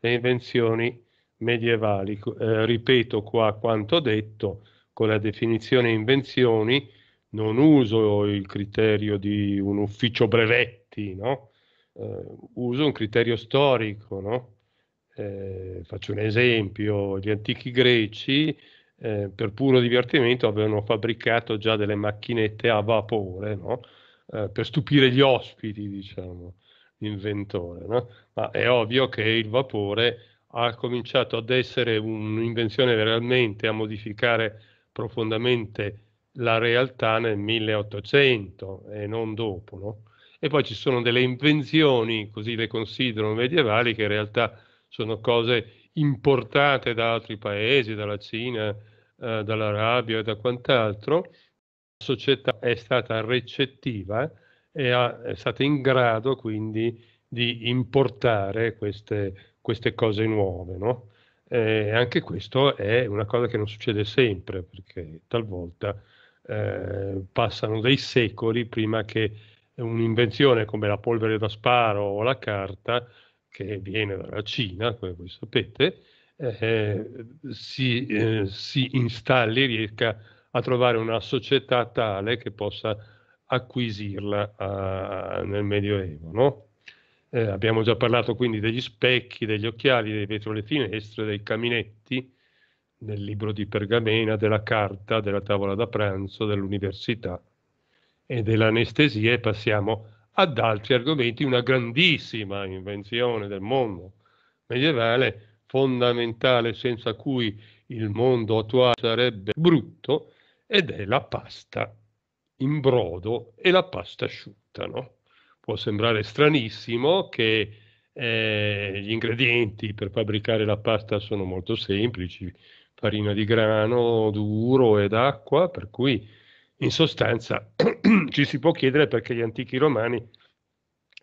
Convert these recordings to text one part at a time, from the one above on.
le invenzioni medievali. Eh, ripeto qua quanto detto, con la definizione invenzioni non uso il criterio di un ufficio brevetti, no? eh, uso un criterio storico. No? Eh, faccio un esempio, gli antichi greci eh, per puro divertimento avevano fabbricato già delle macchinette a vapore no? Eh, per stupire gli ospiti, diciamo inventore. No? Ma è ovvio che il vapore ha cominciato ad essere un'invenzione realmente a modificare profondamente la realtà nel 1800 e non dopo. No? E poi ci sono delle invenzioni, così le considerano medievali, che in realtà sono cose importate da altri paesi, dalla Cina, eh, dall'Arabia e da quant'altro. La società è stata recettiva è stata in grado quindi di importare queste, queste cose nuove. No? Eh, anche questo è una cosa che non succede sempre, perché talvolta eh, passano dei secoli prima che un'invenzione come la polvere da sparo o la carta, che viene dalla Cina, come voi sapete, eh, si, eh, si installi, riesca a trovare una società tale che possa acquisirla uh, nel Medioevo. No? Eh, abbiamo già parlato quindi degli specchi, degli occhiali, dei vetro alle finestre, dei caminetti, del libro di pergamena, della carta, della tavola da pranzo, dell'università e dell'anestesia e passiamo ad altri argomenti, una grandissima invenzione del mondo medievale, fondamentale senza cui il mondo attuale sarebbe brutto, ed è la pasta in brodo e la pasta asciutta. No? Può sembrare stranissimo che eh, gli ingredienti per fabbricare la pasta sono molto semplici, farina di grano duro ed acqua, per cui in sostanza ci si può chiedere perché gli antichi romani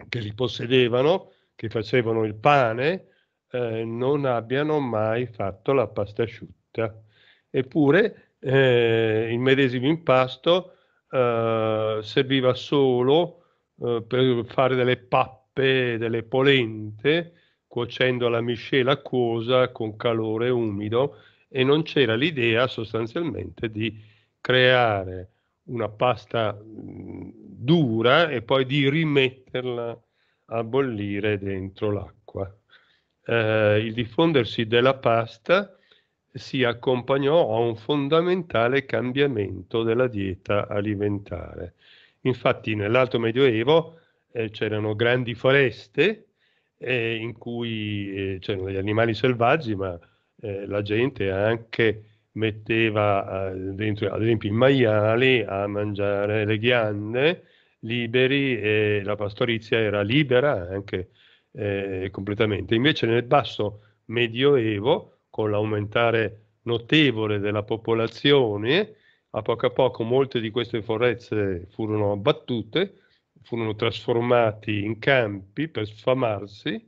che li possedevano, che facevano il pane, eh, non abbiano mai fatto la pasta asciutta. Eppure eh, il medesimo impasto eh, serviva solo eh, per fare delle pappe, delle polente, cuocendo la miscela acquosa con calore umido e non c'era l'idea sostanzialmente di creare una pasta mh, mm, dura e poi di rimetterla a bollire dentro l'acqua. Eh, il diffondersi della pasta si accompagnò a un fondamentale cambiamento della dieta alimentare. Infatti nell'Alto Medioevo eh, c'erano grandi foreste eh, in cui eh, c'erano gli animali selvaggi, ma eh, la gente anche metteva eh, dentro, ad esempio, i maiali a mangiare le ghiande liberi e la pastorizia era libera anche eh, completamente. Invece nel basso Medioevo con l'aumentare notevole della popolazione, a poco a poco molte di queste foreste furono abbattute, furono trasformati in campi per sfamarsi.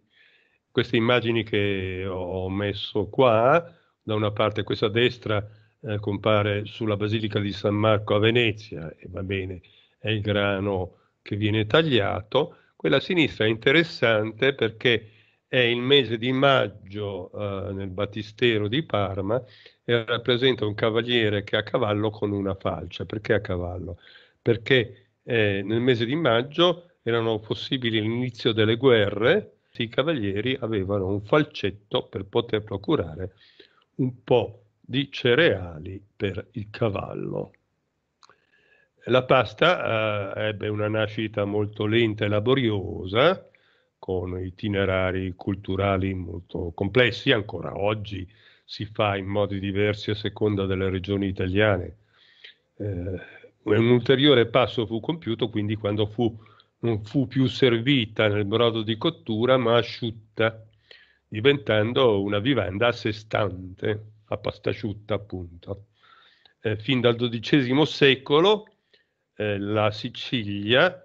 Queste immagini che ho messo qua, da una parte questa destra eh, compare sulla Basilica di San Marco a Venezia, e va bene, è il grano che viene tagliato, quella a sinistra è interessante perché è il mese di maggio eh, nel Battistero di Parma e rappresenta un cavaliere che è a cavallo con una falce. Perché a cavallo? Perché eh, nel mese di maggio erano possibili l'inizio delle guerre, i cavalieri avevano un falcetto per poter procurare un po' di cereali per il cavallo. La pasta eh, ebbe una nascita molto lenta e laboriosa, con itinerari culturali molto complessi, ancora oggi si fa in modi diversi a seconda delle regioni italiane. Eh, un ulteriore passo fu compiuto quindi quando fu, non fu più servita nel brodo di cottura ma asciutta, diventando una vivanda a sé stante, a pasta asciutta appunto. Eh, fin dal XII secolo eh, la Sicilia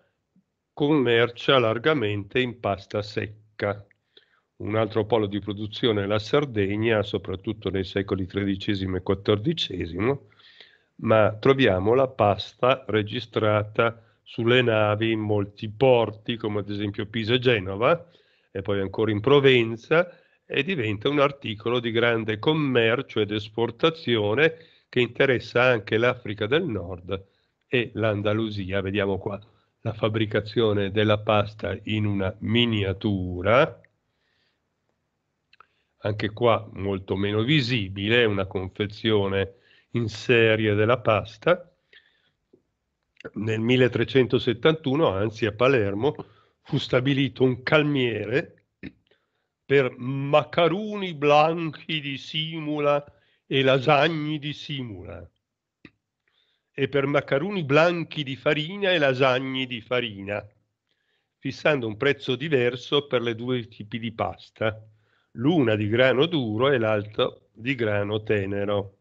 commercia largamente in pasta secca. Un altro polo di produzione è la Sardegna, soprattutto nei secoli XIII e XIV, ma troviamo la pasta registrata sulle navi in molti porti, come ad esempio Pisa e Genova, e poi ancora in Provenza, e diventa un articolo di grande commercio ed esportazione che interessa anche l'Africa del Nord e l'Andalusia. Vediamo qua la fabbricazione della pasta in una miniatura, anche qua molto meno visibile, una confezione in serie della pasta. Nel 1371, anzi a Palermo, fu stabilito un calmiere per macaroni blanchi di simula e lasagni di simula e per macaroni blanchi di farina e lasagne di farina, fissando un prezzo diverso per le due tipi di pasta, l'una di grano duro e l'altra di grano tenero.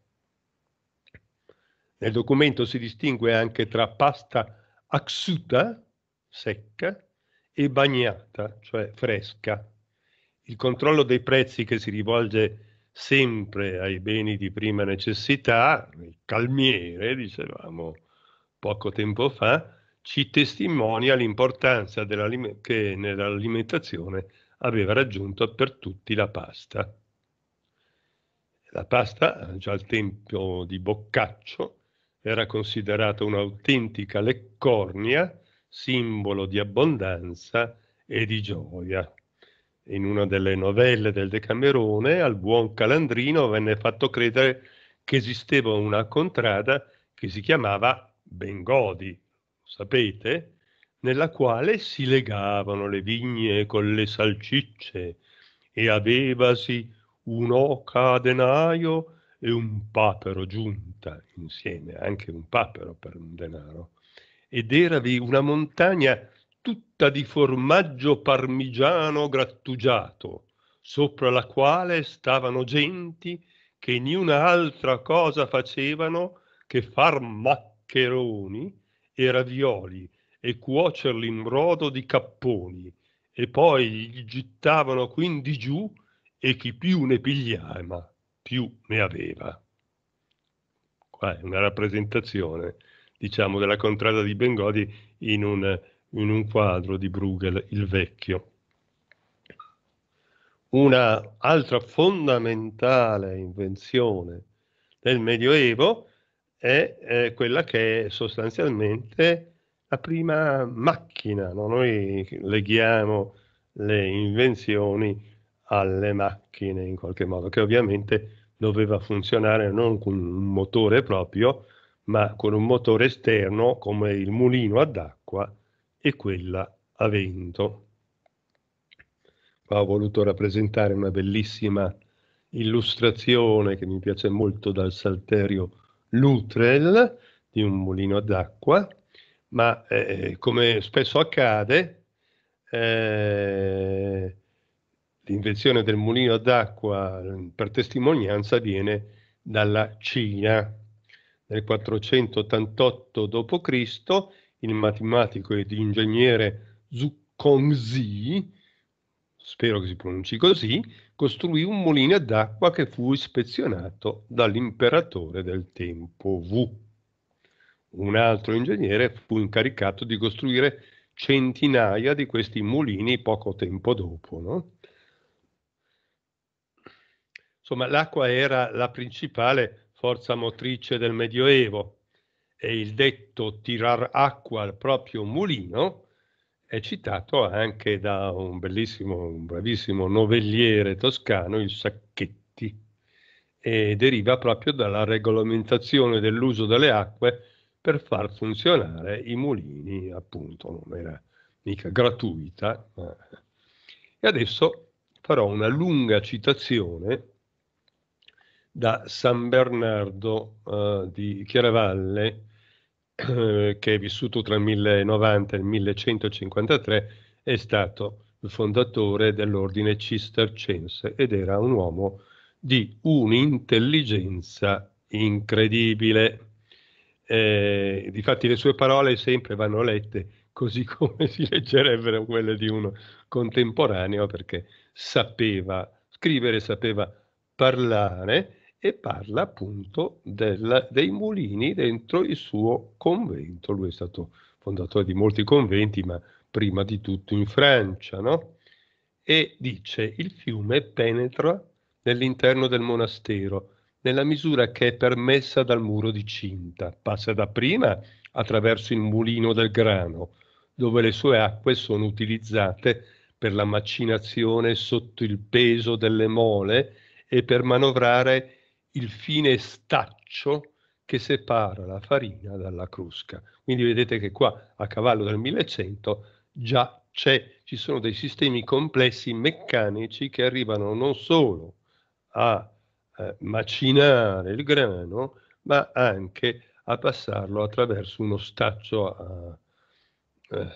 Nel documento si distingue anche tra pasta axuta, secca, e bagnata, cioè fresca. Il controllo dei prezzi che si rivolge a sempre ai beni di prima necessità, il calmiere, dicevamo poco tempo fa, ci testimonia l'importanza che nell'alimentazione aveva raggiunto per tutti la pasta. La pasta, già al tempo di Boccaccio, era considerata un'autentica leccornia, simbolo di abbondanza e di gioia in una delle novelle del Decamerone, al buon Calandrino venne fatto credere che esisteva una contrada che si chiamava Bengodi, sapete, nella quale si legavano le vigne con le salsicce e avevasi un'oca a denaio e un papero giunta insieme, anche un papero per un denaro, ed eravi una montagna tutta di formaggio parmigiano grattugiato, sopra la quale stavano genti che niuna altra cosa facevano che far maccheroni e ravioli e cuocerli in brodo di capponi e poi gli gittavano quindi giù e chi più ne pigliava eh, più ne aveva. Qua è una rappresentazione, diciamo, della contrada di Bengodi in un in un quadro di Bruegel il Vecchio. Una altra fondamentale invenzione del Medioevo è eh, quella che è sostanzialmente la prima macchina. No? Noi leghiamo le invenzioni alle macchine in qualche modo, che ovviamente doveva funzionare non con un motore proprio, ma con un motore esterno come il mulino ad acqua e quella a vento. Qua ho voluto rappresentare una bellissima illustrazione che mi piace molto dal Salterio Lutrel di un mulino d'acqua, ma eh, come spesso accade, eh, l'invenzione del mulino d'acqua mm, per testimonianza viene dalla Cina nel 488 d.C il matematico ed ingegnere Zhu Kongzi, spero che si pronunci così, costruì un mulino d'acqua che fu ispezionato dall'imperatore del tempo Wu. Un altro ingegnere fu incaricato di costruire centinaia di questi mulini poco tempo dopo. No? Insomma, l'acqua era la principale forza motrice del Medioevo e il detto tirar acqua al proprio mulino è citato anche da un bellissimo, un bravissimo novelliere toscano, il Sacchetti, e deriva proprio dalla regolamentazione dell'uso delle acque per far funzionare i mulini, appunto, non era mica gratuita. Ma... E adesso farò una lunga citazione da San Bernardo uh, di Chiaravalle, eh, che è vissuto tra il 1090 e il 1153, è stato il fondatore dell'ordine cistercense ed era un uomo di un'intelligenza incredibile. Eh, difatti le sue parole sempre vanno lette così come si leggerebbero quelle di uno contemporaneo perché sapeva scrivere, sapeva parlare e parla appunto del, dei mulini dentro il suo convento. Lui è stato fondatore di molti conventi, ma prima di tutto in Francia, no? E dice il fiume penetra nell'interno del monastero nella misura che è permessa dal muro di cinta. Passa dapprima attraverso il mulino del grano, dove le sue acque sono utilizzate per la macinazione sotto il peso delle mole e per manovrare il fine staccio che separa la farina dalla crusca. Quindi vedete che qua a cavallo del 1100 già c'è, ci sono dei sistemi complessi meccanici che arrivano non solo a eh, macinare il grano, ma anche a passarlo attraverso uno staccio a, eh,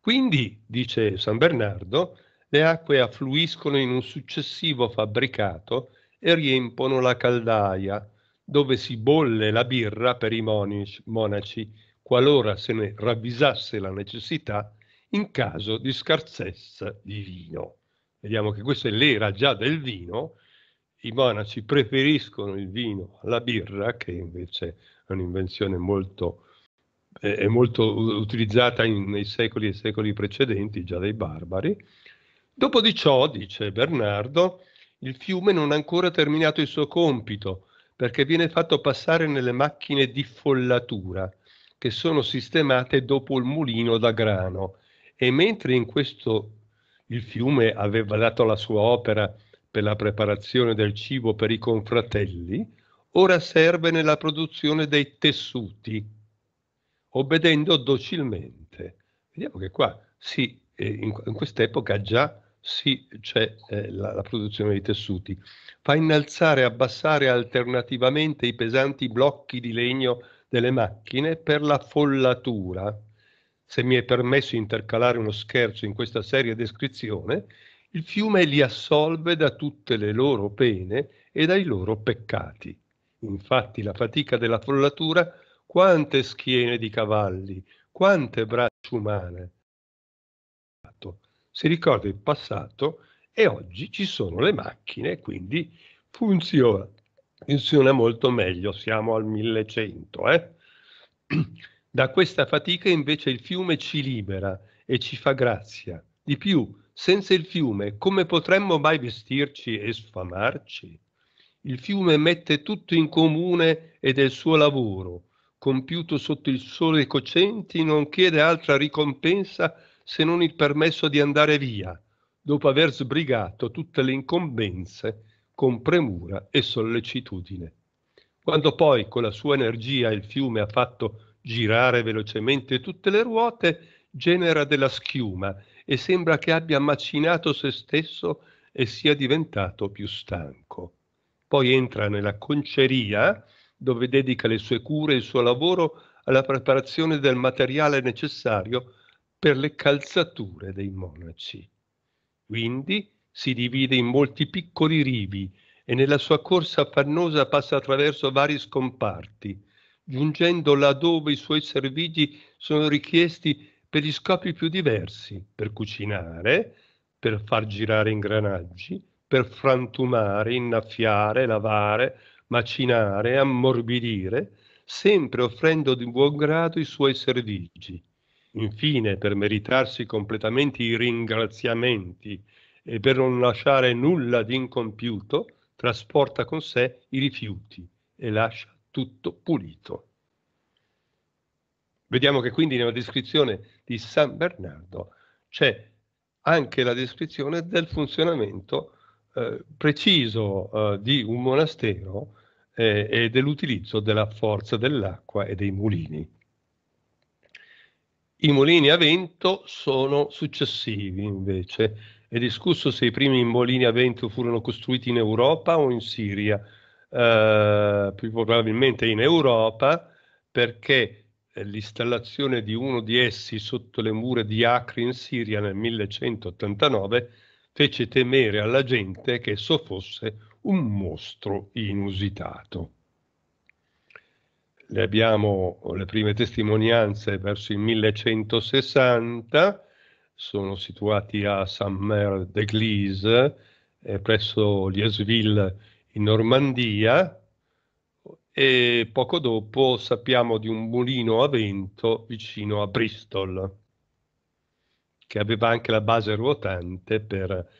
quindi, dice San Bernardo, le acque affluiscono in un successivo fabbricato e riempono la caldaia, dove si bolle la birra per i monici, monaci, qualora se ne ravvisasse la necessità, in caso di scarsezza di vino. Vediamo che questa è l'era già del vino, i monaci preferiscono il vino alla birra, che invece è un'invenzione molto, eh, molto utilizzata in, nei secoli e secoli precedenti, già dai barbari. Dopo di ciò, dice Bernardo, il fiume non ha ancora terminato il suo compito perché viene fatto passare nelle macchine di follatura che sono sistemate dopo il mulino da grano e mentre in questo il fiume aveva dato la sua opera per la preparazione del cibo per i confratelli, ora serve nella produzione dei tessuti, obbedendo docilmente. Vediamo che qua sì, eh, in quest'epoca già sì c'è eh, la, la, produzione di tessuti, fa innalzare e abbassare alternativamente i pesanti blocchi di legno delle macchine per la follatura. Se mi è permesso intercalare uno scherzo in questa seria descrizione, il fiume li assolve da tutte le loro pene e dai loro peccati. Infatti la fatica della follatura, quante schiene di cavalli, quante braccia umane, si ricorda il passato e oggi ci sono le macchine, quindi funziona, funziona molto meglio, siamo al 1100. Eh? Da questa fatica invece il fiume ci libera e ci fa grazia. Di più, senza il fiume come potremmo mai vestirci e sfamarci? Il fiume mette tutto in comune ed è il suo lavoro, compiuto sotto il sole cocenti, non chiede altra ricompensa se non il permesso di andare via, dopo aver sbrigato tutte le incombenze con premura e sollecitudine. Quando poi con la sua energia il fiume ha fatto girare velocemente tutte le ruote, genera della schiuma e sembra che abbia macinato se stesso e sia diventato più stanco. Poi entra nella conceria, dove dedica le sue cure e il suo lavoro alla preparazione del materiale necessario per le calzature dei monaci. Quindi si divide in molti piccoli rivi e nella sua corsa affannosa passa attraverso vari scomparti, giungendo laddove i suoi servigi sono richiesti per gli scopi più diversi, per cucinare, per far girare ingranaggi, per frantumare, innaffiare, lavare, macinare, ammorbidire, sempre offrendo di buon grado i suoi servigi, Infine, per meritarsi completamente i ringraziamenti e per non lasciare nulla di incompiuto, trasporta con sé i rifiuti e lascia tutto pulito. Vediamo che quindi nella descrizione di San Bernardo c'è anche la descrizione del funzionamento eh, preciso eh, di un monastero eh, e dell'utilizzo della forza dell'acqua e dei mulini. I mulini a vento sono successivi invece. È discusso se i primi mulini a vento furono costruiti in Europa o in Siria. Eh, più probabilmente in Europa perché eh, l'installazione di uno di essi sotto le mura di Acri in Siria nel 1189 fece temere alla gente che esso fosse un mostro inusitato ne abbiamo le prime testimonianze verso il 1160, sono situati a saint mer de eh, presso Liesville in Normandia, e poco dopo sappiamo di un mulino a vento vicino a Bristol, che aveva anche la base ruotante per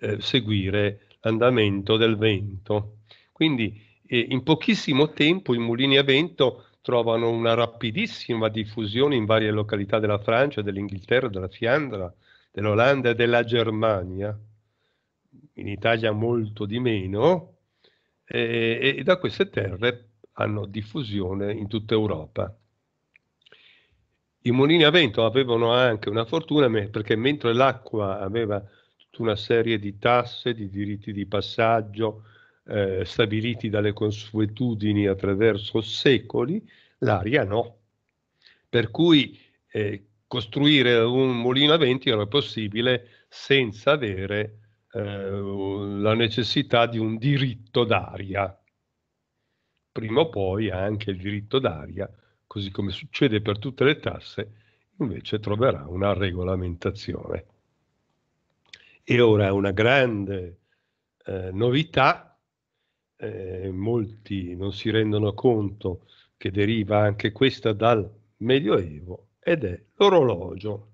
eh, seguire l'andamento del vento. Quindi e in pochissimo tempo i mulini a vento trovano una rapidissima diffusione in varie località della Francia, dell'Inghilterra, della Fiandra, dell'Olanda e della Germania, in Italia molto di meno, e, e da queste terre hanno diffusione in tutta Europa. I mulini a vento avevano anche una fortuna perché mentre l'acqua aveva tutta una serie di tasse, di diritti di passaggio, eh, stabiliti dalle consuetudini attraverso secoli, l'aria no. Per cui eh, costruire un mulino a venti era possibile senza avere eh, la necessità di un diritto d'aria. Prima o poi anche il diritto d'aria, così come succede per tutte le tasse, invece troverà una regolamentazione. E ora una grande eh, novità eh, molti non si rendono conto che deriva anche questa dal Medioevo ed è l'orologio.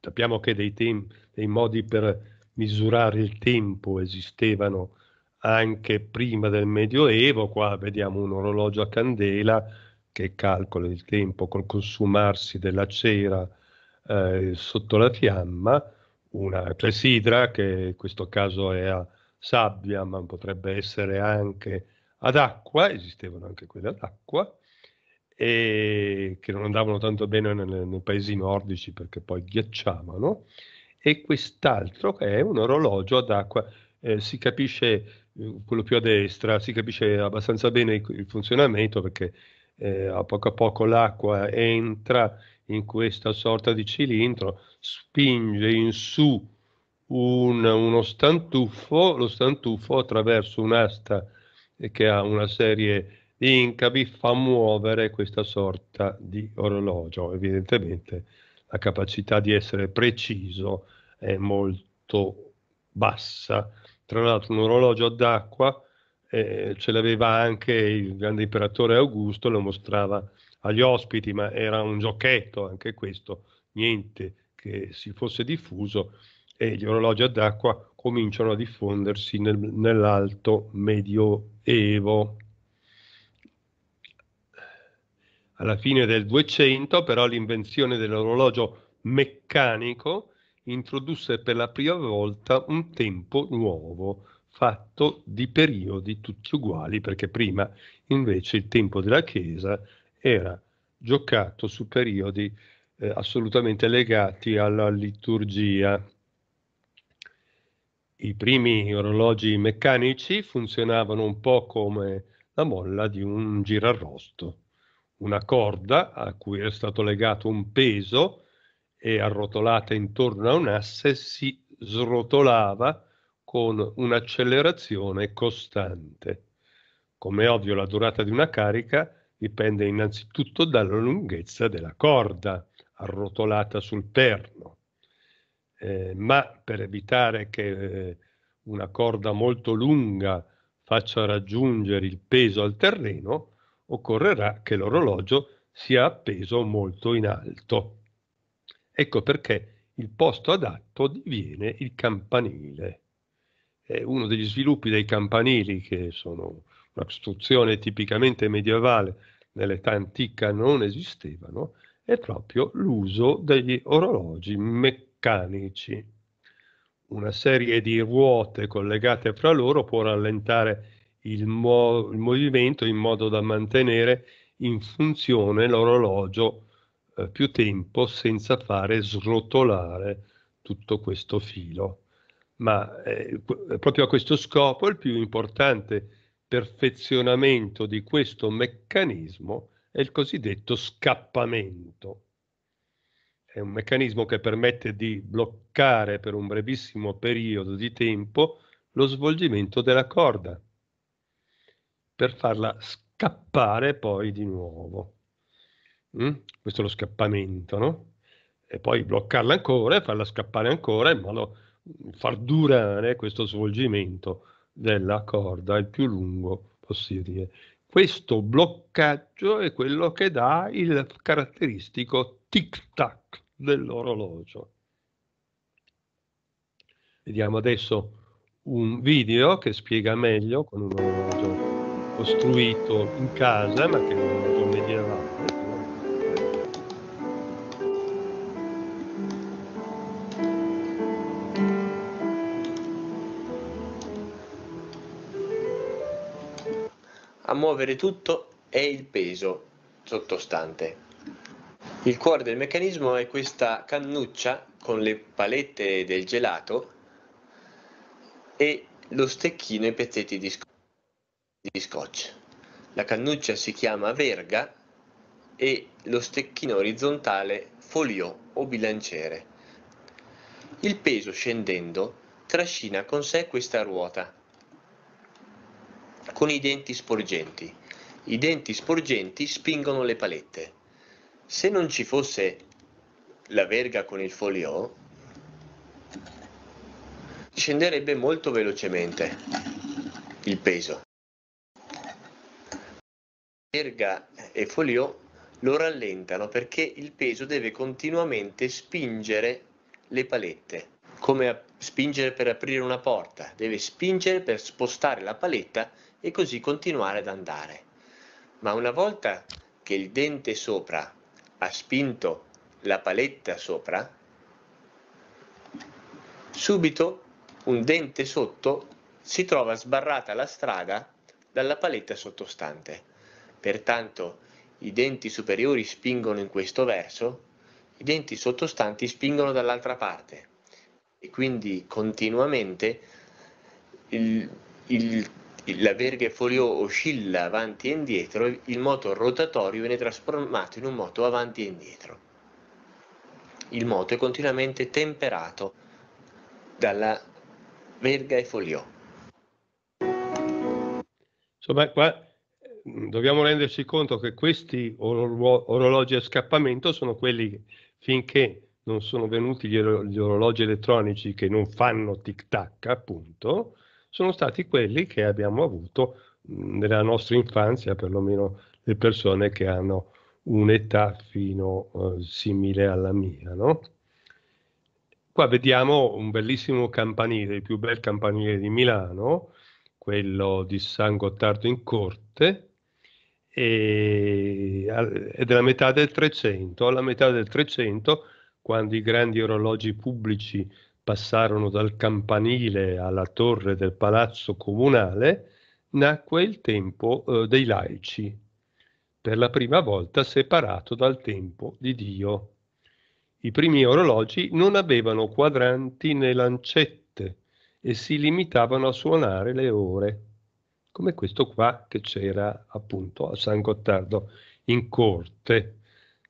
Sappiamo che dei, tem- dei modi per misurare il tempo esistevano anche prima del Medioevo, qua vediamo un orologio a candela che calcola il tempo col consumarsi della cera eh, sotto la fiamma, una clessidra che in questo caso è a sabbia, ma potrebbe essere anche ad acqua, esistevano anche quelle ad acqua, e che non andavano tanto bene nel, nei paesi nordici perché poi ghiacciavano, e quest'altro che è un orologio ad acqua, eh, si capisce eh, quello più a destra, si capisce abbastanza bene il, il funzionamento perché eh, a poco a poco l'acqua entra in questa sorta di cilindro, spinge in su un, uno stantuffo, lo stantuffo attraverso un'asta che ha una serie di incavi fa muovere questa sorta di orologio. Evidentemente la capacità di essere preciso è molto bassa. Tra l'altro un orologio d'acqua eh, ce l'aveva anche il grande imperatore Augusto, lo mostrava agli ospiti, ma era un giochetto anche questo, niente che si fosse diffuso e gli orologi ad acqua cominciano a diffondersi nel, nell'alto medioevo. Alla fine del 200 però l'invenzione dell'orologio meccanico introdusse per la prima volta un tempo nuovo, fatto di periodi tutti uguali, perché prima invece il tempo della Chiesa era giocato su periodi eh, assolutamente legati alla liturgia i primi orologi meccanici funzionavano un po' come la molla di un girarrosto, una corda a cui era stato legato un peso e arrotolata intorno a un asse si srotolava con un'accelerazione costante. Come ovvio la durata di una carica dipende innanzitutto dalla lunghezza della corda arrotolata sul perno. Ehm, ma per evitare che eh, una corda molto lunga faccia raggiungere il peso al terreno, occorrerà che l'orologio sia appeso molto in alto. Ecco perché il posto adatto diviene il campanile. È uno degli sviluppi dei campanili, che sono una costruzione tipicamente medievale, nell'età antica non esistevano, è proprio l'uso degli orologi meccanici meccanici. Una serie di ruote collegate fra loro può rallentare il, mo- il movimento in modo da mantenere in funzione l'orologio eh, più tempo senza fare srotolare tutto questo filo. Ma eh, proprio a questo scopo il più importante perfezionamento di questo meccanismo è il cosiddetto scappamento è un meccanismo che permette di bloccare per un brevissimo periodo di tempo lo svolgimento della corda per farla scappare poi di nuovo. Mm? Questo è lo scappamento, no? E poi bloccarla ancora e farla scappare ancora in modo mm, far durare questo svolgimento della corda il più lungo possibile. Questo bloccaggio è quello che dà il caratteristico tic-tac dell'orologio. Vediamo adesso un video che spiega meglio con un orologio costruito in casa, ma che è un orologio medievale. A muovere tutto è il peso sottostante. Il cuore del meccanismo è questa cannuccia con le palette del gelato e lo stecchino e i pezzetti di, sc di scotch. La cannuccia si chiama verga e lo stecchino orizzontale folio o bilanciere. Il peso scendendo trascina con sé questa ruota con i denti sporgenti. I denti sporgenti spingono le palette se non ci fosse la verga con il folio scenderebbe molto velocemente il peso. Verga e folio lo rallentano perché il peso deve continuamente spingere le palette, come spingere per aprire una porta, deve spingere per spostare la paletta e così continuare ad andare. Ma una volta che il dente sopra ha spinto la paletta sopra, subito un dente sotto si trova sbarrata la strada dalla paletta sottostante. Pertanto i denti superiori spingono in questo verso, i denti sottostanti spingono dall'altra parte e quindi continuamente il, il la verga folio oscilla avanti e indietro, il moto rotatorio viene trasformato in un moto avanti e indietro. Il moto è continuamente temperato dalla verga e folio. Insomma, qua mm, dobbiamo renderci conto che questi oro- orologi a scappamento sono quelli che finché non sono venuti gli, oro- gli orologi elettronici che non fanno tic-tac, appunto, sono stati quelli che abbiamo avuto nella nostra infanzia, perlomeno le persone che hanno un'età fino eh, simile alla mia, no? Qua vediamo un bellissimo campanile, il più bel campanile di Milano, quello di San Gottardo in Corte, e, è della metà del Trecento. Alla metà del Trecento, quando i grandi orologi pubblici passarono dal campanile alla torre del palazzo comunale, nacque il tempo eh, dei laici, per la prima volta separato dal tempo di Dio. I primi orologi non avevano quadranti né lancette e si limitavano a suonare le ore, come questo qua che c'era appunto a San Gottardo in corte,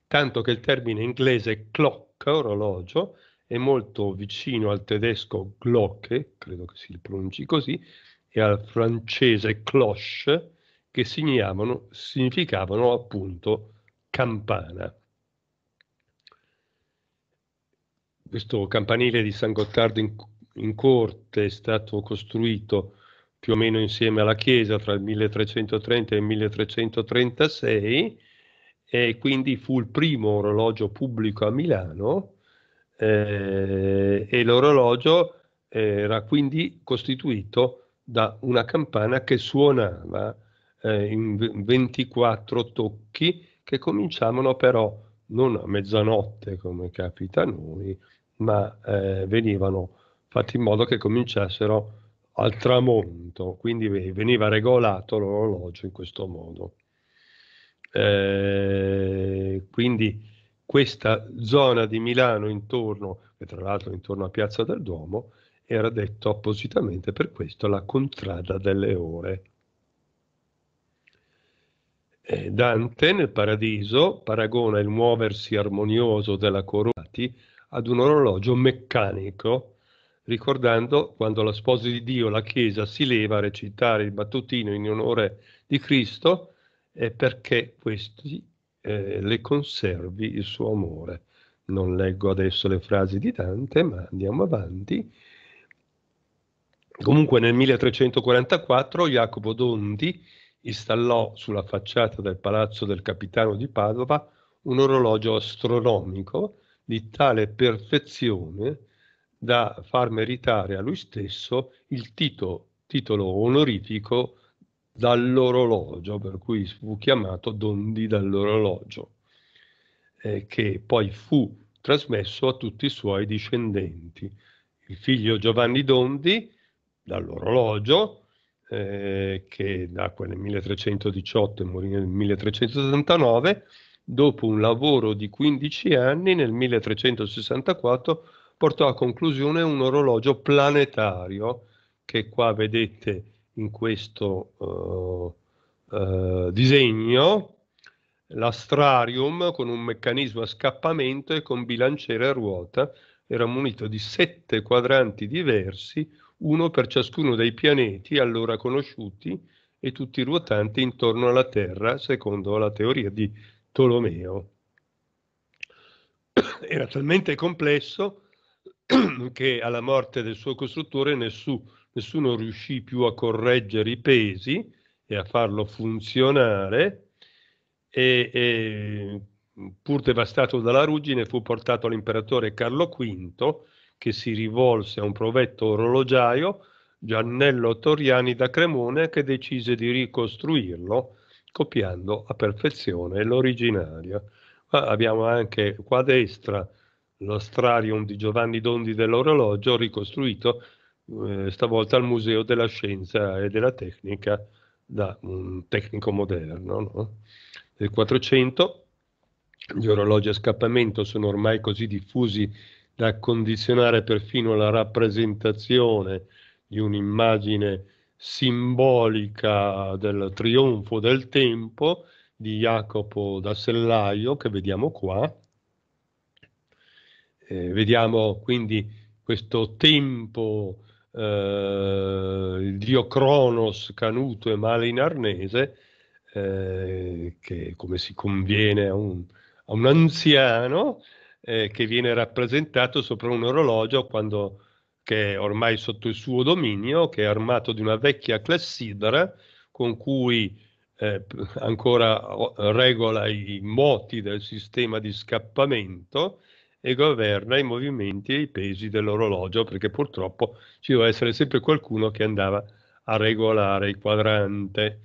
tanto che il termine inglese clock, orologio, è molto vicino al tedesco Glocke, credo che si pronunci così, e al francese cloche, che significavano, significavano appunto campana. Questo campanile di San Gottardo in, in corte è stato costruito più o meno insieme alla chiesa tra il 1330 e il 1336 e quindi fu il primo orologio pubblico a Milano eh, e l'orologio eh, era quindi costituito da una campana che suonava eh, in 24 tocchi che cominciavano però non a mezzanotte come capita a noi, ma eh, venivano fatti in modo che cominciassero al tramonto, quindi veniva regolato l'orologio in questo modo. Eh, quindi questa zona di Milano intorno, che tra l'altro intorno a Piazza del Duomo, era detto appositamente per questo la contrada delle ore. Eh, Dante nel paradiso paragona il muoversi armonioso della coronati ad un orologio meccanico, ricordando quando la sposa di Dio, la Chiesa, si leva a recitare il battutino in onore di Cristo, è perché questi eh, le conservi il suo amore. Non leggo adesso le frasi di Dante, ma andiamo avanti. Comunque nel 1344 Jacopo Dondi installò sulla facciata del palazzo del capitano di Padova un orologio astronomico di tale perfezione da far meritare a lui stesso il titolo, titolo onorifico dall'orologio, per cui fu chiamato Dondi dall'orologio, eh, che poi fu trasmesso a tutti i suoi discendenti. Il figlio Giovanni Dondi dall'orologio, eh, che nacque nel 1318 e morì nel 1379, dopo un lavoro di 15 anni nel 1364 portò a conclusione un orologio planetario che qua vedete in questo uh, uh, disegno l'astrarium con un meccanismo a scappamento e con bilanciere a ruota era munito di sette quadranti diversi, uno per ciascuno dei pianeti allora conosciuti e tutti ruotanti intorno alla Terra, secondo la teoria di Tolomeo. Era talmente complesso che alla morte del suo costruttore nessuno nessuno riuscì più a correggere i pesi e a farlo funzionare e, e pur devastato dalla ruggine fu portato all'imperatore Carlo V che si rivolse a un provetto orologiaio Giannello Toriani da Cremona che decise di ricostruirlo copiando a perfezione l'originario. Ma abbiamo anche qua a destra lo strarium di Giovanni Dondi dell'orologio ricostruito eh, stavolta al Museo della Scienza e della Tecnica da un tecnico moderno no? del 400. Gli orologi a scappamento sono ormai così diffusi da condizionare perfino la rappresentazione di un'immagine simbolica del trionfo del tempo di Jacopo da Sellaio che vediamo qua. Eh, vediamo quindi questo tempo eh, il dio Cronos canuto e male in arnese, eh, che come si conviene a un, a un anziano, eh, che viene rappresentato sopra un orologio quando, che è ormai sotto il suo dominio, che è armato di una vecchia clessidra con cui eh, ancora regola i moti del sistema di scappamento e governa i movimenti e i pesi dell'orologio, perché purtroppo ci doveva essere sempre qualcuno che andava a regolare il quadrante.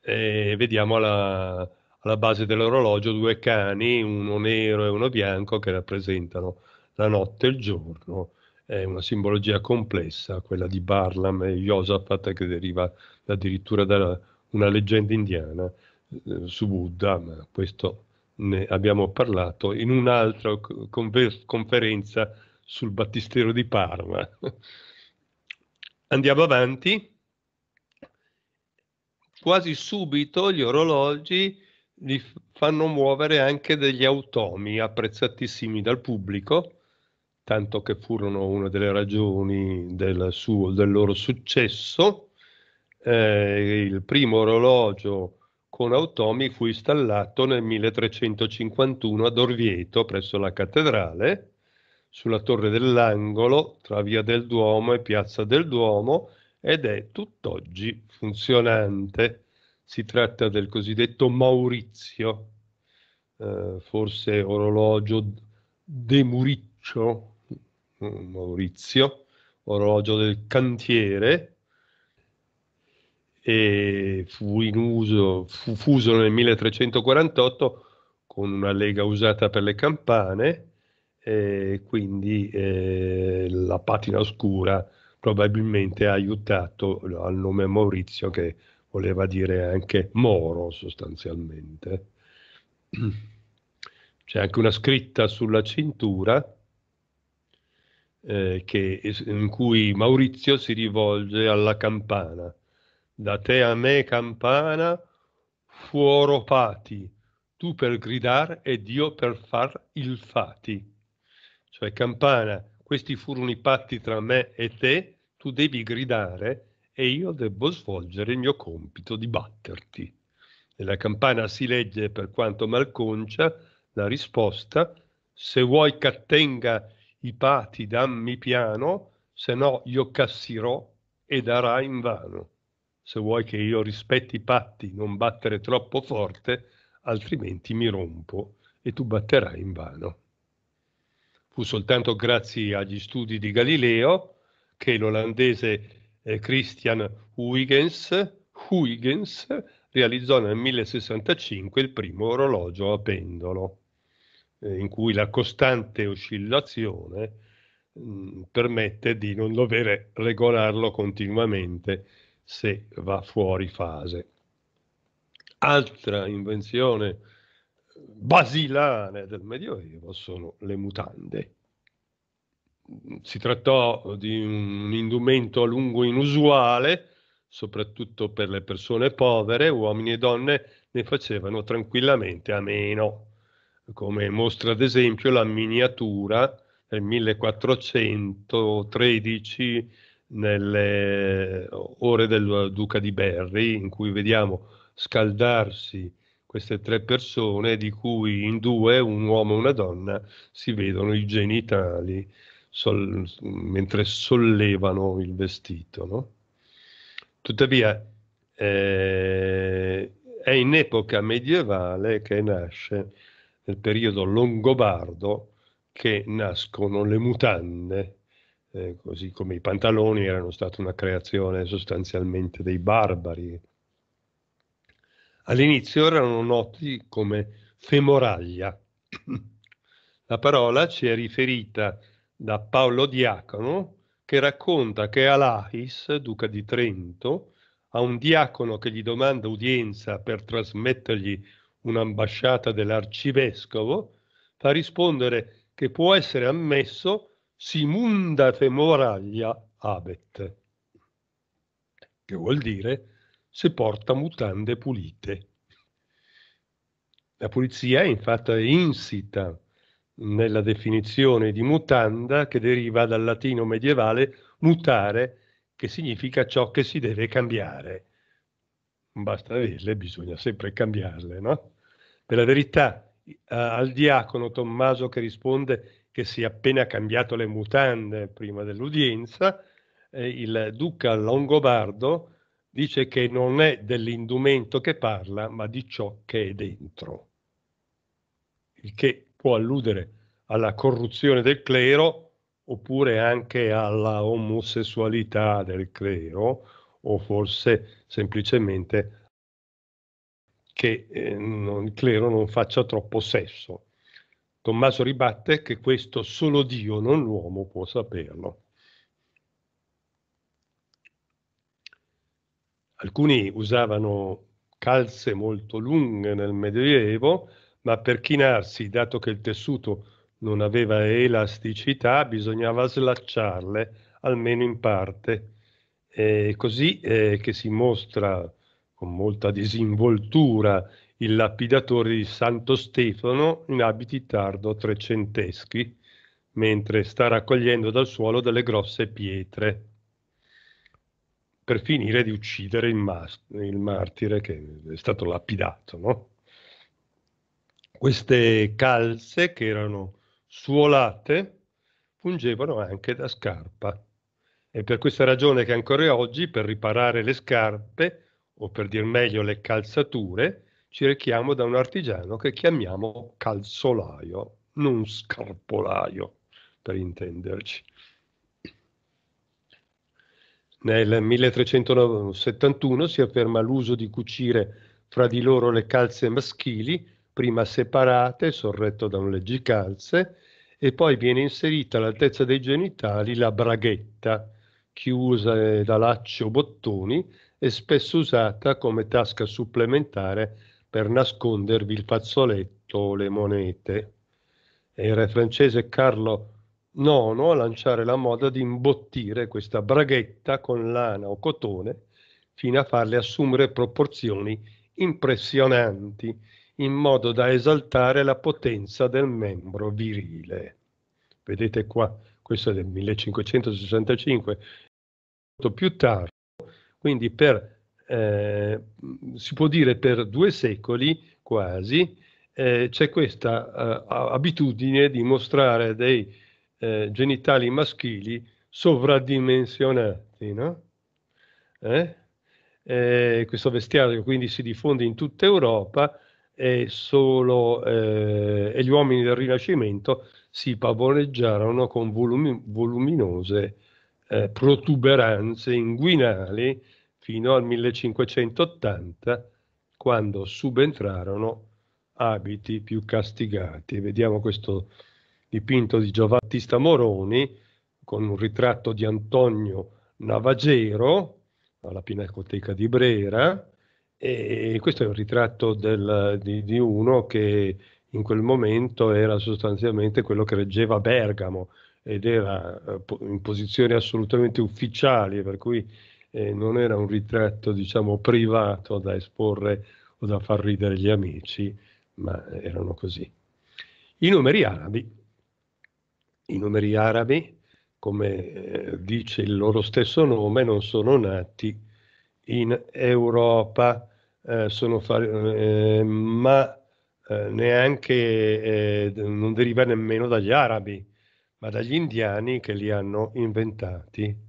E vediamo la, alla base dell'orologio due cani, uno nero e uno bianco, che rappresentano la notte e il giorno. È una simbologia complessa, quella di Barlam e Josaphat, che deriva addirittura da una leggenda indiana eh, su Buddha, ma questo ne abbiamo parlato in un'altra conver- conferenza sul battistero di Parma. Andiamo avanti. Quasi subito gli orologi li fanno muovere anche degli automi apprezzatissimi dal pubblico, tanto che furono una delle ragioni del, suo, del loro successo. Eh, il primo orologio con automi fu installato nel 1351 ad Orvieto presso la cattedrale, sulla Torre dell'Angolo, tra Via del Duomo e Piazza del Duomo ed è tutt'oggi funzionante. Si tratta del cosiddetto Maurizio, eh, forse orologio de Muriccio, mm, Maurizio, orologio del cantiere, e fu in uso, fu fuso nel 1348 con una lega usata per le campane e quindi eh, la patina oscura probabilmente ha aiutato al nome Maurizio che voleva dire anche Moro sostanzialmente. C'è anche una scritta sulla cintura eh, che, in cui Maurizio si rivolge alla campana da te a me campana fuoro pati, tu per gridar ed io per far il fati. Cioè campana, questi furono i patti tra me e te, tu devi gridare e io debbo svolgere il mio compito di batterti. Nella campana si legge, per quanto malconcia, la risposta se vuoi cattenga i pati dammi piano, se no io cassirò e darà in vano se vuoi che io rispetti i patti, non battere troppo forte, altrimenti mi rompo e tu batterai in vano. Fu soltanto grazie agli studi di Galileo che l'olandese eh, Christian Huygens, Huygens realizzò nel 1065 il primo orologio a pendolo, eh, in cui la costante oscillazione mm, permette di non dover regolarlo continuamente se va fuori fase. Altra invenzione basilare del Medioevo sono le mutande. Si trattò di un indumento a lungo inusuale, soprattutto per le persone povere, uomini e donne ne facevano tranquillamente a meno, come mostra ad esempio la miniatura del 1413 nelle ore del duca di Berry, in cui vediamo scaldarsi queste tre persone, di cui in due, un uomo e una donna, si vedono i genitali sol- mentre sollevano il vestito. No? Tuttavia, eh, è in epoca medievale che nasce, nel periodo longobardo, che nascono le mutande eh, così come i pantaloni erano stata una creazione sostanzialmente dei barbari. All'inizio erano noti come femoraglia. La parola ci è riferita da Paolo Diacono, che racconta che Alahis, duca di Trento, a un diacono che gli domanda udienza per trasmettergli un'ambasciata dell'arcivescovo, fa rispondere che può essere ammesso simunda remoraglia abet, che vuol dire se porta mutande pulite. La pulizia infatti è insita nella definizione di mutanda che deriva dal latino medievale mutare, che significa ciò che si deve cambiare. basta averle, bisogna sempre cambiarle, no? Per la verità, al diacono Tommaso che risponde che si è appena cambiato le mutande prima dell'udienza, eh, il duca Longobardo dice che non è dell'indumento che parla, ma di ciò che è dentro, il che può alludere alla corruzione del clero oppure anche alla omosessualità del clero o forse semplicemente che eh, non, il clero non faccia troppo sesso. Tommaso ribatte che questo solo Dio, non l'uomo, può saperlo. Alcuni usavano calze molto lunghe nel Medioevo, ma per chinarsi, dato che il tessuto non aveva elasticità, bisognava slacciarle, almeno in parte. E così eh, che si mostra con molta disinvoltura il lapidatore di Santo Stefano in abiti tardo trecenteschi, mentre sta raccogliendo dal suolo delle grosse pietre per finire di uccidere il, mas- il martire che è stato lapidato. No? Queste calze che erano suolate fungevano anche da scarpa. È per questa ragione che ancora oggi, per riparare le scarpe, o per dir meglio le calzature, ci rechiamo da un artigiano che chiamiamo calzolaio, non scarpolaio, per intenderci. Nel 1371 si afferma l'uso di cucire fra di loro le calze maschili, prima separate, sorretto da un leggicalze, e poi viene inserita all'altezza dei genitali la braghetta, chiusa da laccio o bottoni e spesso usata come tasca supplementare per nascondervi il fazzoletto o le monete. E il re francese Carlo IX a lanciare la moda di imbottire questa braghetta con lana o cotone fino a farle assumere proporzioni impressionanti in modo da esaltare la potenza del membro virile. Vedete qua, questo è del 1565, molto più tardi, quindi per eh, si può dire per due secoli quasi, eh, c'è questa eh, abitudine di mostrare dei eh, genitali maschili sovradimensionati, no? Eh? questo vestiario quindi si diffonde in tutta Europa e, solo, e gli uomini del Rinascimento si pavoneggiarono con volumi- voluminose protuberanze inguinali fino al 1580 quando subentrarono abiti più castigati. Vediamo questo dipinto di Giovattista Moroni con un ritratto di Antonio Navagero alla Pinacoteca di Brera e questo è un ritratto del, di, di uno che in quel momento era sostanzialmente quello che reggeva Bergamo ed era eh, in posizioni assolutamente ufficiali per cui eh, non era un ritratto diciamo privato da esporre o da far ridere gli amici, ma erano così. I numeri arabi, i numeri arabi, come eh, dice il loro stesso nome, non sono nati in Europa, eh, far, eh, ma eh, neanche eh, non deriva nemmeno dagli arabi, ma dagli indiani che li hanno inventati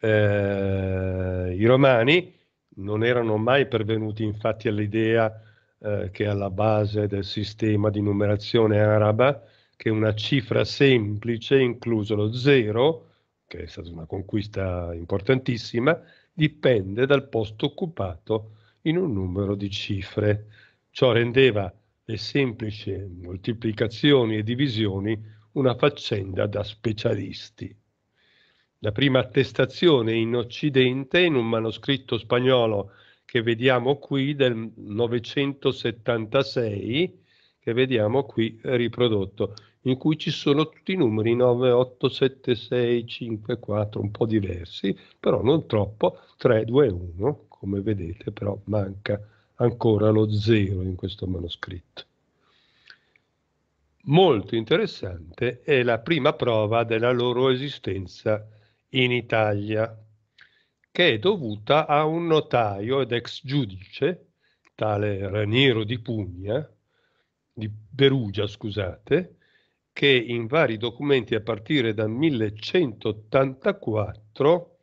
eh, I romani non erano mai pervenuti infatti all'idea eh, che alla base del sistema di numerazione araba che una cifra semplice, incluso lo zero, che è stata una conquista importantissima, dipende dal posto occupato in un numero di cifre. Ciò rendeva le semplici moltiplicazioni e divisioni una faccenda da specialisti la prima attestazione in Occidente in un manoscritto spagnolo che vediamo qui del 976, che vediamo qui riprodotto, in cui ci sono tutti i numeri 9, 8, 7, 6, 5, 4, un po' diversi, però non troppo, 3, 2, 1, come vedete però manca ancora lo 0 in questo manoscritto. Molto interessante è la prima prova della loro esistenza in Italia, che è dovuta a un notaio ed ex giudice, tale Raniero di Pugna, di Perugia, scusate, che in vari documenti a partire dal 1184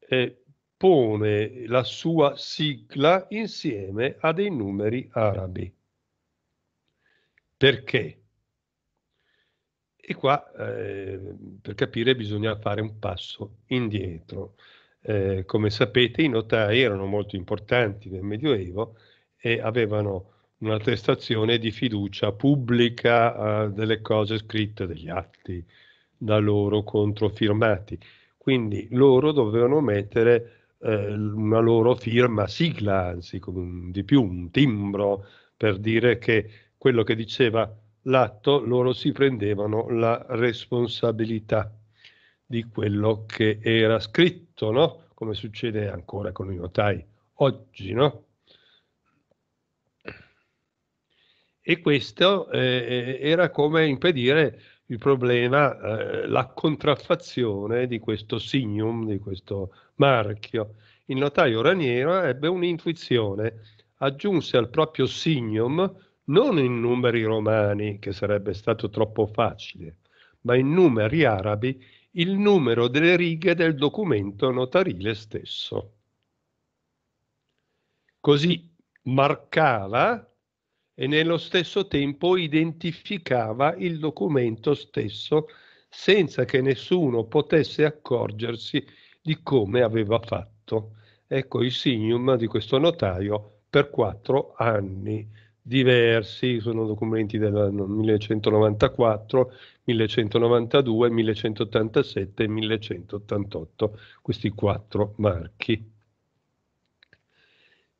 eh, pone la sua sigla insieme a dei numeri arabi. Perché? E qua eh, per capire bisogna fare un passo indietro. Eh, come sapete i notai erano molto importanti nel Medioevo e avevano un'attestazione di fiducia pubblica eh, delle cose scritte, degli atti da loro controfirmati. Quindi loro dovevano mettere eh, una loro firma, sigla anzi, di più, un timbro, per dire che quello che diceva l'atto loro si prendevano la responsabilità di quello che era scritto, no? come succede ancora con i notai oggi. No? E questo eh, era come impedire il problema, eh, la contraffazione di questo signum, di questo marchio. Il notaio Raniero ebbe un'intuizione, aggiunse al proprio signum non in numeri romani, che sarebbe stato troppo facile, ma in numeri arabi il numero delle righe del documento notarile stesso. Così marcava e nello stesso tempo identificava il documento stesso senza che nessuno potesse accorgersi di come aveva fatto. Ecco il signum di questo notaio per quattro anni diversi, sono documenti del 1194, 1192, 1187 e 1188, questi quattro marchi.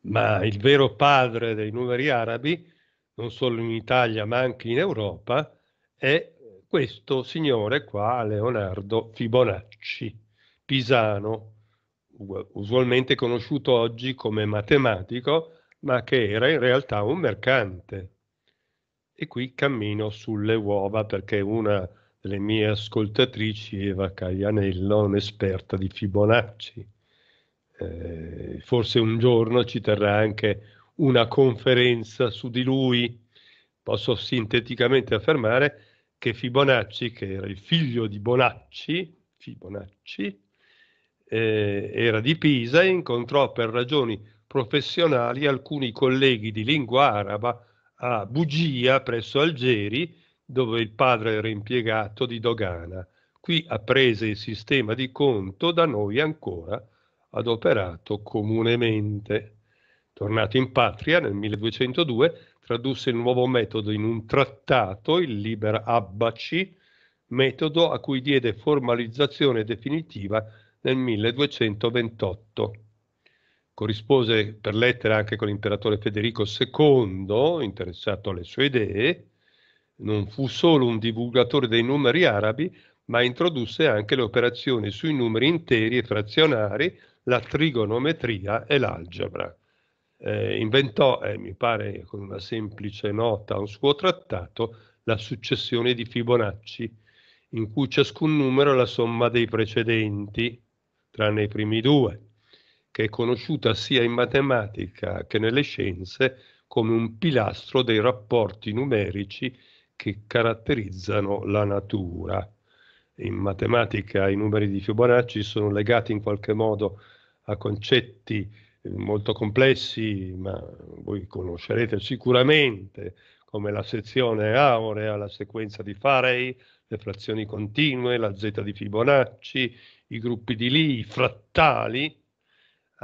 Ma il vero padre dei numeri arabi, non solo in Italia ma anche in Europa, è questo signore qua, Leonardo Fibonacci, pisano, usualmente conosciuto oggi come matematico, ma che era in realtà un mercante. E qui cammino sulle uova perché una delle mie ascoltatrici, Eva Caglianello, è un'esperta di Fibonacci. Eh, forse un giorno ci terrà anche una conferenza su di lui. Posso sinteticamente affermare che Fibonacci, che era il figlio di Bonacci, Fibonacci eh, era di Pisa e incontrò per ragioni professionali alcuni colleghi di lingua araba a Bugia presso Algeri, dove il padre era impiegato di dogana. Qui apprese il sistema di conto da noi ancora adoperato comunemente. Tornato in patria nel 1202, tradusse il nuovo metodo in un trattato, il Liber Abbaci, metodo a cui diede formalizzazione definitiva nel 1228 corrispose per lettera anche con l'imperatore Federico II, interessato alle sue idee, non fu solo un divulgatore dei numeri arabi, ma introdusse anche le operazioni sui numeri interi e frazionari, la trigonometria e l'algebra. Eh, inventò, eh, mi pare con una semplice nota, un suo trattato, la successione di Fibonacci, in cui ciascun numero è la somma dei precedenti, tranne i primi due che è conosciuta sia in matematica che nelle scienze come un pilastro dei rapporti numerici che caratterizzano la natura. In matematica i numeri di Fibonacci sono legati in qualche modo a concetti eh, molto complessi, ma voi conoscerete sicuramente come la sezione aurea, la sequenza di Faraday, le frazioni continue, la z di Fibonacci, i gruppi di Lie, i frattali,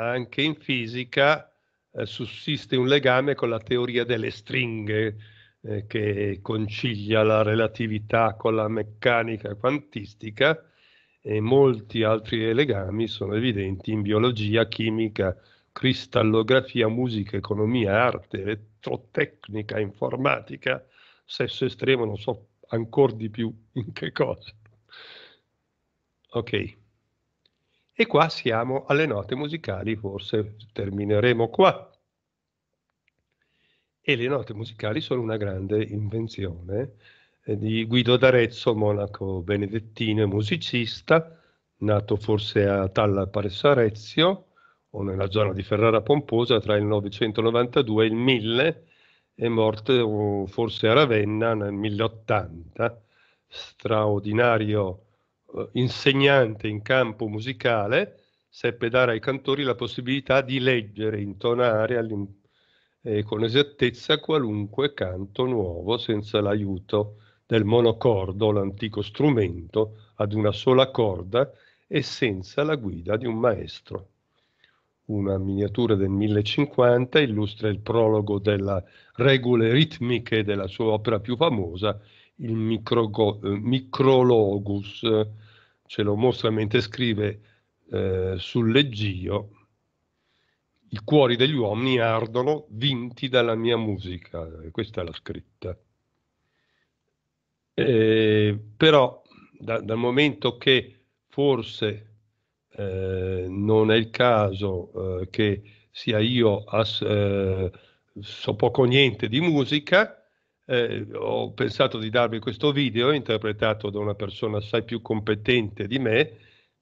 anche in fisica eh, sussiste un legame con la teoria delle stringhe eh, che concilia la relatività con la meccanica quantistica e molti altri legami sono evidenti in biologia, chimica, cristallografia, musica, economia, arte, elettrotecnica, informatica, sesso estremo, non so ancora di più in che cosa. Ok. E qua siamo alle note musicali, forse termineremo qua. E le note musicali sono una grande invenzione eh, di Guido d'Arezzo, monaco benedettino e musicista, nato forse a Talla Paresso Arezio o nella zona di Ferrara Pomposa tra il 992 e il 1000 e morto oh, forse a Ravenna nel 1080. Straordinario eh, insegnante in campo musicale seppe dare ai cantori la possibilità di leggere, intonare eh, con esattezza qualunque canto nuovo senza l'aiuto del monocordo, l'antico strumento ad una sola corda e senza la guida di un maestro. Una miniatura del 1050 illustra il prologo della Regole ritmiche della sua opera più famosa, il microgo- eh, micrologus, ce lo mostra mentre scrive eh, sul leggio, i cuori degli uomini ardono vinti dalla mia musica, questa è la scritta. Eh, però da, dal momento che forse eh, non è il caso eh, che sia io a, eh, so poco niente di musica, eh, ho pensato di darvi questo video interpretato da una persona assai più competente di me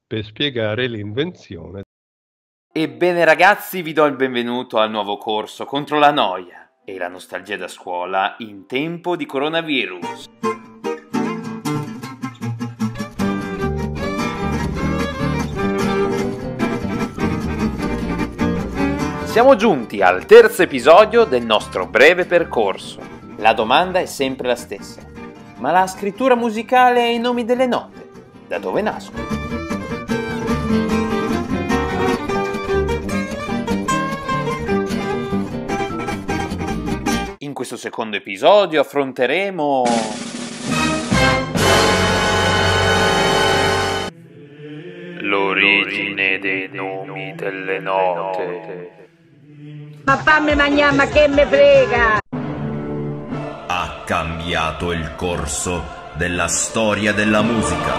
per spiegare l'invenzione. Ebbene ragazzi, vi do il benvenuto al nuovo corso contro la noia e la nostalgia da scuola in tempo di coronavirus. Siamo giunti al terzo episodio del nostro breve percorso la domanda è sempre la stessa. Ma la scrittura musicale e i nomi delle note, da dove nascono? In questo secondo episodio affronteremo... L'origine dei nomi delle note. Papà me mangiamo che me frega! cambiato il corso della storia della musica.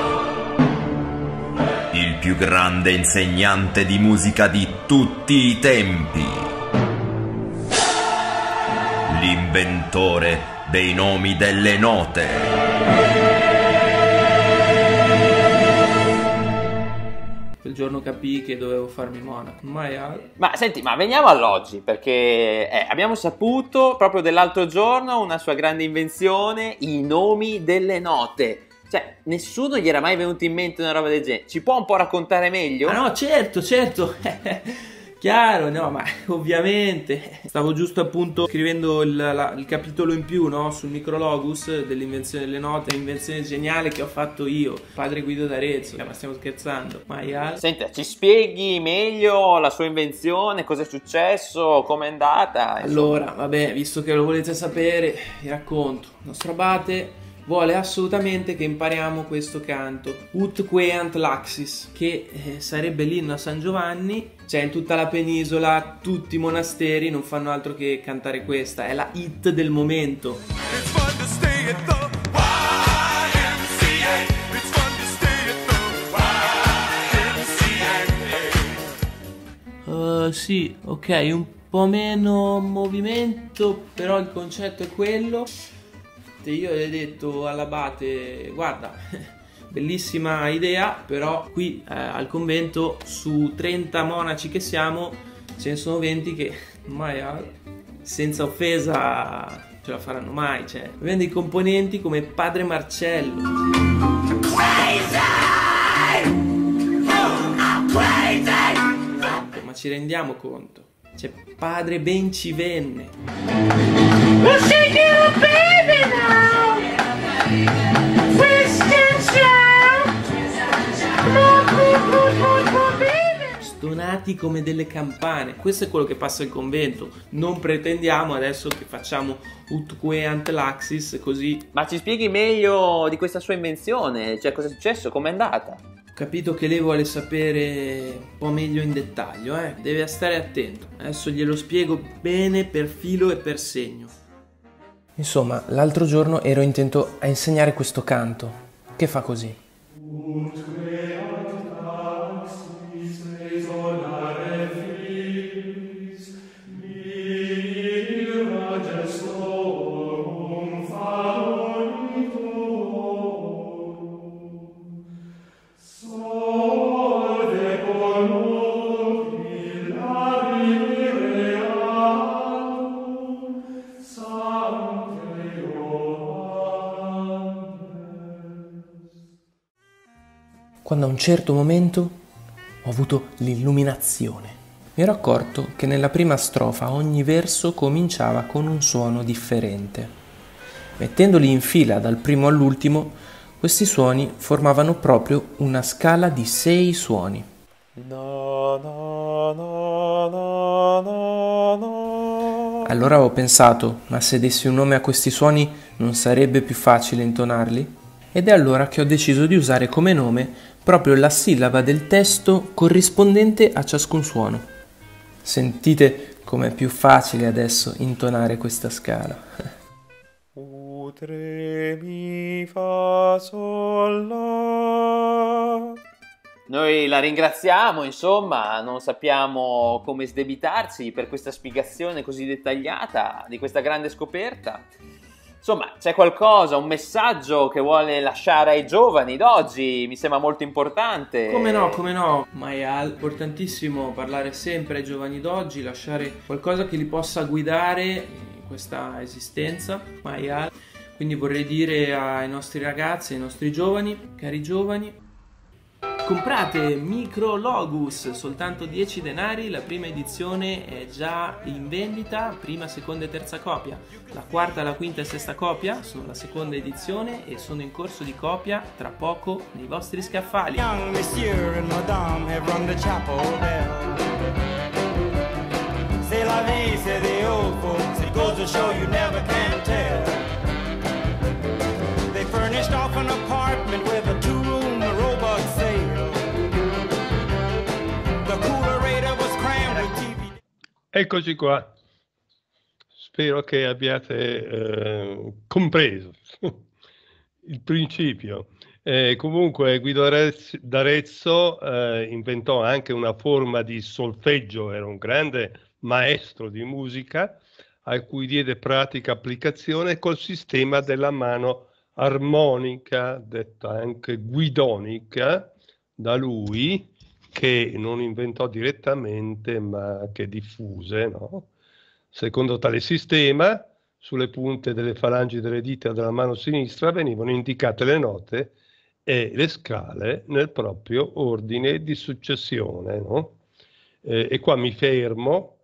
Il più grande insegnante di musica di tutti i tempi. L'inventore dei nomi delle note Quel giorno capì che dovevo farmi monaco. Maiale. ma senti, ma veniamo all'oggi, perché eh, abbiamo saputo proprio dell'altro giorno una sua grande invenzione, i nomi delle note. Cioè, nessuno gli era mai venuto in mente una roba del genere. Ci può un po' raccontare meglio? Ah no, certo, certo. Chiaro, no, ma ovviamente stavo giusto appunto scrivendo il, la, il capitolo in più, no, sul micrologus dell'invenzione delle note, invenzione geniale che ho fatto io, padre Guido d'Arezzo, eh, ma stiamo scherzando. Maial. Senta, ci spieghi meglio la sua invenzione, cosa è successo, è andata? Allora, vabbè, visto che lo volete sapere, vi racconto. Il nostro abate vuole assolutamente che impariamo questo canto, Ut queant laxis, che eh, sarebbe l'inno a San Giovanni, cioè in tutta la penisola tutti i monasteri non fanno altro che cantare questa, è la hit del momento. Uh, sì, ok, un po' meno movimento, però il concetto è quello niente, cioè, io gli ho detto all'abate, guarda, bellissima idea, però qui eh, al convento su 30 monaci che siamo ce ne sono 20 che mai ah, senza offesa ce la faranno mai, cioè. Abbiamo dei componenti come Padre Marcello. Ma ci rendiamo conto, c'è cioè, Padre Bencivenne stonati come delle campane. Questo è quello che passa in convento. Non pretendiamo adesso che facciamo utque ante così. Ma ci spieghi meglio di questa sua invenzione, cioè cosa è successo, com'è andata? capito che lei vuole sapere un po' meglio in dettaglio, eh. Deve stare attento. Adesso glielo spiego bene per filo e per segno. Insomma, l'altro giorno ero intento a insegnare questo canto, che fa così. due, un certo momento ho avuto l'illuminazione. Mi ero accorto che nella prima strofa ogni verso cominciava con un suono differente. Mettendoli in fila dal primo all'ultimo, questi suoni formavano proprio una scala di sei suoni. Allora ho pensato, ma se dessi un nome a questi suoni non sarebbe più facile intonarli? Ed è allora che ho deciso di usare come nome proprio la sillaba del testo corrispondente a ciascun suono. Sentite com'è più facile adesso intonare questa scala. U, tre, mi, fa, sol, la. Noi la ringraziamo, insomma, non sappiamo come sdebitarci per questa spiegazione così dettagliata di questa grande scoperta. Insomma, c'è qualcosa, un messaggio che vuole lasciare ai giovani d'oggi, mi sembra molto importante. Come no, come no, ma è importantissimo parlare sempre ai giovani d'oggi, lasciare qualcosa che li possa guidare in questa esistenza, ma è quindi vorrei dire ai nostri ragazzi, ai nostri giovani, cari giovani, Comprate Micro Logus, soltanto 10 denari, la prima edizione è già in vendita, prima, seconda e terza copia. La quarta, la quinta e sesta copia sono la seconda edizione e sono in corso di copia tra poco nei vostri scaffali. Young monsieur and madame have rung the chapel bell. Say la vie, c'est the old folks, it goes to show you never can tell. Eccoci qua. Spero che abbiate eh, compreso il principio. Eh, comunque Guido d'Arezzo eh, inventò anche una forma di solfeggio, era un grande maestro di musica a cui diede pratica applicazione col sistema della mano armonica, detta anche guidonica da lui, che non inventò direttamente ma che diffuse, no? Secondo tale sistema, sulle punte delle falangi delle dita della mano sinistra venivano indicate le note e le scale nel proprio ordine di successione. No? Eh, e qua mi fermo